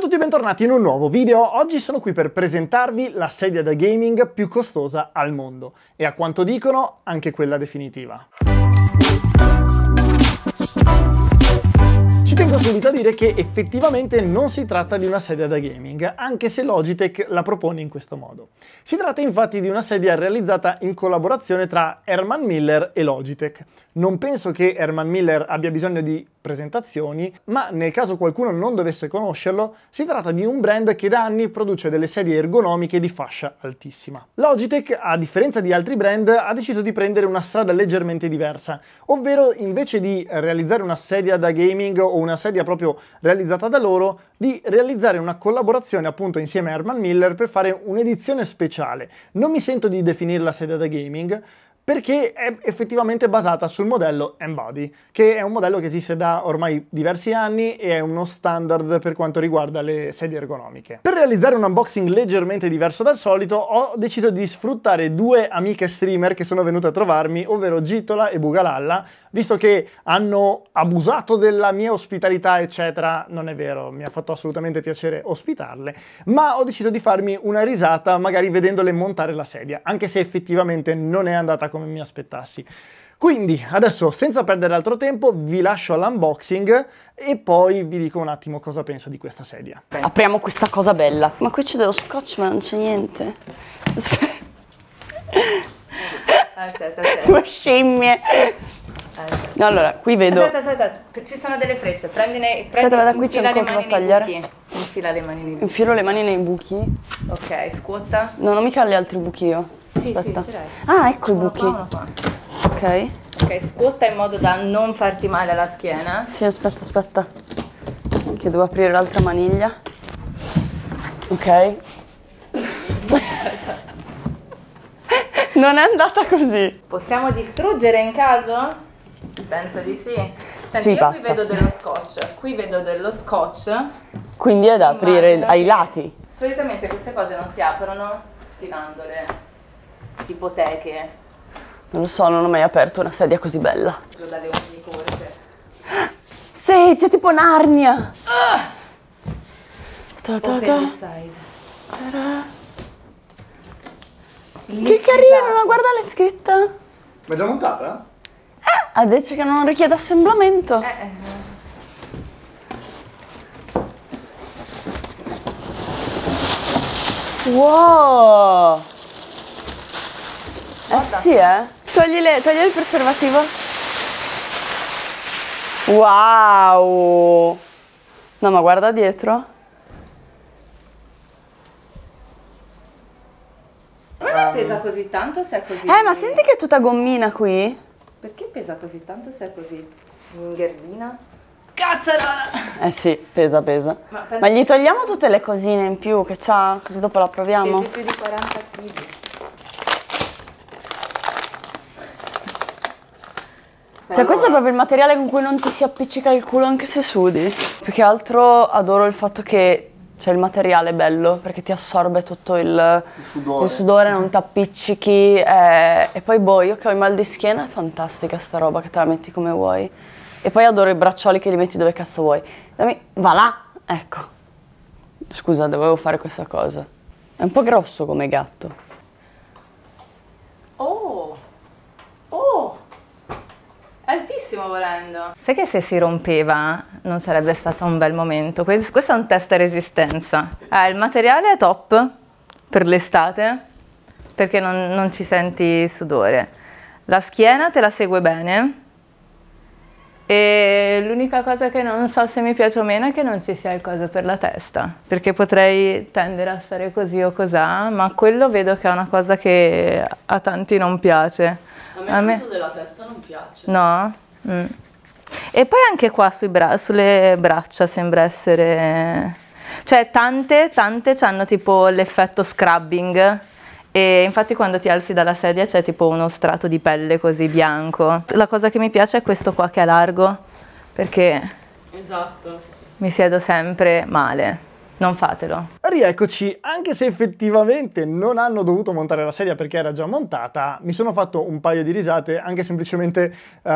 Ciao a tutti e bentornati in un nuovo video. Oggi sono qui per presentarvi la sedia da gaming più costosa al mondo e a quanto dicono anche quella definitiva. Ci tengo subito a dire che effettivamente non si tratta di una sedia da gaming, anche se Logitech la propone in questo modo. Si tratta infatti di una sedia realizzata in collaborazione tra Herman Miller e Logitech. Non penso che Herman Miller abbia bisogno di presentazioni, ma nel caso qualcuno non dovesse conoscerlo, si tratta di un brand che da anni produce delle sedie ergonomiche di fascia altissima. Logitech, a differenza di altri brand, ha deciso di prendere una strada leggermente diversa, ovvero invece di realizzare una sedia da gaming o una sedia proprio realizzata da loro, di realizzare una collaborazione appunto insieme a Herman Miller per fare un'edizione speciale. Non mi sento di definirla sedia da gaming, perché è effettivamente basata sul modello Embody, che è un modello che esiste da ormai diversi anni e è uno standard per quanto riguarda le sedie ergonomiche. Per realizzare un unboxing leggermente diverso dal solito ho deciso di sfruttare due amiche streamer che sono venute a trovarmi, ovvero Gitola e Bugalalla, visto che hanno abusato della mia ospitalità eccetera, non è vero, mi ha fatto assolutamente piacere ospitarle, ma ho deciso di farmi una risata magari vedendole montare la sedia, anche se effettivamente non è andata così come mi aspettassi. Quindi adesso senza perdere altro tempo vi lascio all'unboxing e poi vi dico un attimo cosa penso di questa sedia. Apriamo questa cosa bella. Ma qui c'è dello scotch ma non c'è niente. Aspetta. Aspetta, Due scimmie. Aspetta. Allora, qui vedo... Aspetta, aspetta, ci sono delle frecce, prendine... Prendi, aspetta, qui c'è un coso da tagliare. Infila le mani nei buchi. Infilo le mani nei buchi. Ok, scuota. Non ho mica gli altri buchi io. Aspetta. Sì, sì, ah, ecco i buchi. Ok. Ok, scuota in modo da non farti male alla schiena. Sì, aspetta, aspetta. Che devo aprire l'altra maniglia. Ok. non è andata così. Possiamo distruggere in caso? Penso di sì. Senti, sì, io basta. qui vedo dello scotch, qui vedo dello scotch. Quindi è da aprire ai lati. Solitamente queste cose non si aprono sfilandole tipo te Non lo so, non ho mai aperto una sedia così bella. Lo Sì, c'è tipo Narnia! Che carino, esatto. ma guarda la scritta! Ma è già montata? Eh, ha detto che non richiede assemblamento. Eh. eh, eh. Wow! Eh guarda. Eh sì, eh. Togli, le, togli il preservativo. Wow! No, ma guarda dietro. Ma Non è pesa così tanto se è così. Eh, ma senti che è tutta gommina qui? Perché pesa così tanto se è così? Mingherlina? Cazzo allora! Eh sì, pesa, pesa. Ma, ma, gli togliamo tutte le cosine in più che c'ha, così dopo la proviamo. Pesi più di 40 kg. Cioè questo è proprio il materiale con cui non ti si appiccica il culo anche se sudi. Più che altro adoro il fatto che cioè, il materiale è bello perché ti assorbe tutto il, il sudore. il sudore, non ti appiccichi. Eh, e poi boh, io che ho il mal di schiena è fantastica sta roba che te la metti come vuoi. E poi adoro i braccioli che li metti dove cazzo vuoi. Dammi, va là, ecco. Scusa, dovevo fare questa cosa. È un po' grosso come gatto. succedendo. Sai che se si rompeva non sarebbe stato un bel momento? Questo è un test resistenza. Eh, il materiale è top per l'estate perché non, non ci senti sudore. La schiena te la segue bene e l'unica cosa che non so se mi piace o meno è che non ci sia il coso per la testa, perché potrei tendere a stare così o cos'ha ma quello vedo che è una cosa che a tanti non piace. A me il coso della testa non piace. No? Mm. E poi anche qua bra sulle braccia sembra essere... Cioè tante, tante hanno tipo l'effetto scrubbing e infatti quando ti alzi dalla sedia c'è tipo uno strato di pelle così bianco. La cosa che mi piace è questo qua che è largo perché... Esatto. Mi siedo sempre male non fatelo. Rieccoci, anche se effettivamente non hanno dovuto montare la sedia perché era già montata, mi sono fatto un paio di risate anche semplicemente uh,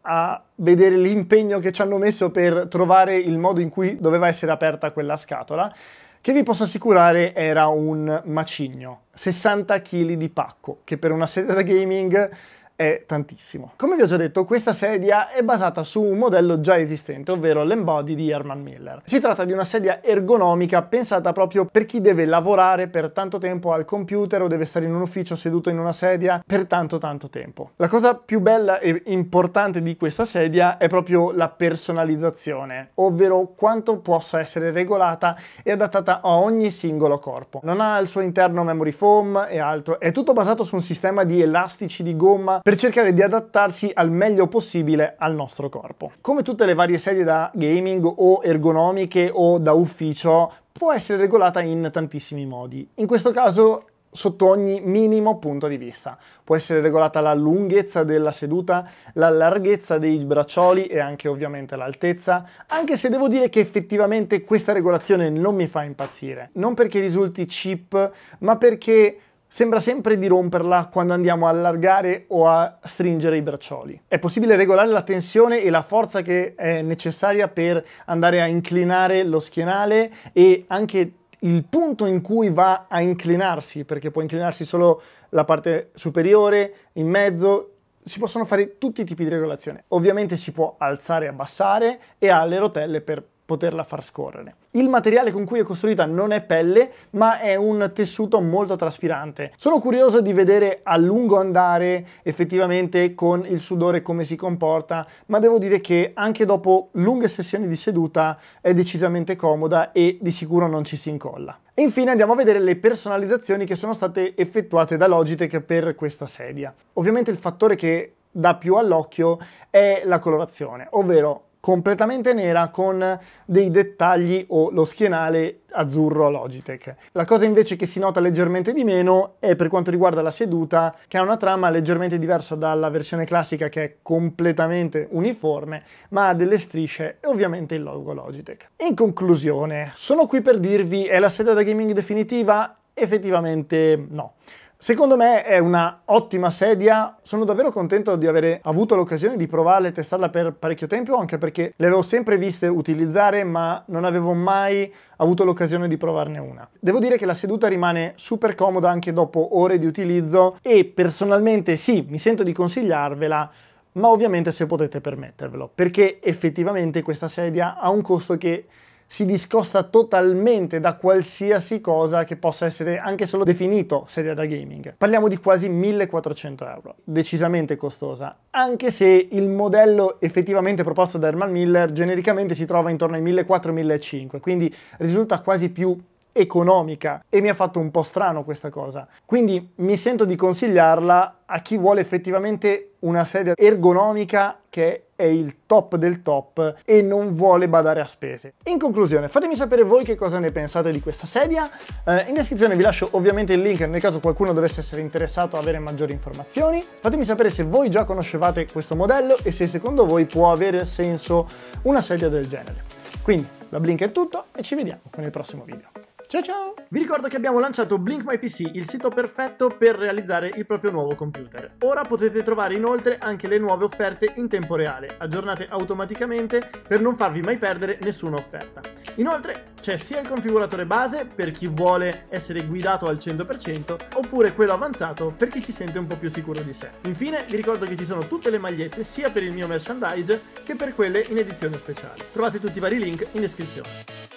a vedere l'impegno che ci hanno messo per trovare il modo in cui doveva essere aperta quella scatola, che vi posso assicurare era un macigno, 60 kg di pacco, che per una sedia da gaming è tantissimo. Come vi ho già detto, questa sedia è basata su un modello già esistente, ovvero l'Embody di Herman Miller. Si tratta di una sedia ergonomica pensata proprio per chi deve lavorare per tanto tempo al computer o deve stare in un ufficio seduto in una sedia per tanto tanto tempo. La cosa più bella e importante di questa sedia è proprio la personalizzazione, ovvero quanto possa essere regolata e adattata a ogni singolo corpo. Non ha al suo interno memory foam e altro, è tutto basato su un sistema di elastici di gomma per cercare di adattarsi al meglio possibile al nostro corpo. Come tutte le varie sedie da gaming o ergonomiche o da ufficio, può essere regolata in tantissimi modi. In questo caso sotto ogni minimo punto di vista. Può essere regolata la lunghezza della seduta, la larghezza dei braccioli e anche ovviamente l'altezza, anche se devo dire che effettivamente questa regolazione non mi fa impazzire. Non perché risulti cheap, ma perché Sembra sempre di romperla quando andiamo a allargare o a stringere i braccioli. È possibile regolare la tensione e la forza che è necessaria per andare a inclinare lo schienale e anche il punto in cui va a inclinarsi, perché può inclinarsi solo la parte superiore, in mezzo, si possono fare tutti i tipi di regolazione. Ovviamente si può alzare e abbassare e ha le rotelle per poterla far scorrere. Il materiale con cui è costruita non è pelle, ma è un tessuto molto traspirante. Sono curioso di vedere a lungo andare effettivamente con il sudore come si comporta, ma devo dire che anche dopo lunghe sessioni di seduta è decisamente comoda e di sicuro non ci si incolla. E infine andiamo a vedere le personalizzazioni che sono state effettuate da Logitech per questa sedia. Ovviamente il fattore che dà più all'occhio è la colorazione, ovvero completamente nera con dei dettagli o lo schienale azzurro Logitech. La cosa invece che si nota leggermente di meno è per quanto riguarda la seduta che ha una trama leggermente diversa dalla versione classica che è completamente uniforme ma ha delle strisce e ovviamente il logo Logitech. In conclusione, sono qui per dirvi è la seduta da gaming definitiva? Effettivamente no. Secondo me è una ottima sedia, sono davvero contento di avere avuto l'occasione di provarla e testarla per parecchio tempo, anche perché le avevo sempre viste utilizzare ma non avevo mai avuto l'occasione di provarne una. Devo dire che la seduta rimane super comoda anche dopo ore di utilizzo e personalmente sì, mi sento di consigliarvela, ma ovviamente se potete permettervelo, perché effettivamente questa sedia ha un costo che si discosta totalmente da qualsiasi cosa che possa essere anche solo definito sedia da gaming. Parliamo di quasi 1400 euro, decisamente costosa, anche se il modello effettivamente proposto da Herman Miller genericamente si trova intorno ai 1400-1500, quindi risulta quasi più economica e mi ha fatto un po' strano questa cosa. Quindi mi sento di consigliarla a chi vuole effettivamente una sedia ergonomica che è il top del top e non vuole badare a spese. In conclusione, fatemi sapere voi che cosa ne pensate di questa sedia. Eh, in descrizione vi lascio ovviamente il link nel caso qualcuno dovesse essere interessato a avere maggiori informazioni. Fatemi sapere se voi già conoscevate questo modello e se secondo voi può avere senso una sedia del genere. Quindi da Blink è tutto e ci vediamo con il prossimo video. Ciao ciao! Vi ricordo che abbiamo lanciato Blink My PC, il sito perfetto per realizzare il proprio nuovo computer. Ora potete trovare inoltre anche le nuove offerte in tempo reale, aggiornate automaticamente per non farvi mai perdere nessuna offerta. Inoltre c'è sia il configuratore base per chi vuole essere guidato al 100% oppure quello avanzato per chi si sente un po' più sicuro di sé. Infine vi ricordo che ci sono tutte le magliette sia per il mio merchandise che per quelle in edizione speciale. Trovate tutti i vari link in descrizione.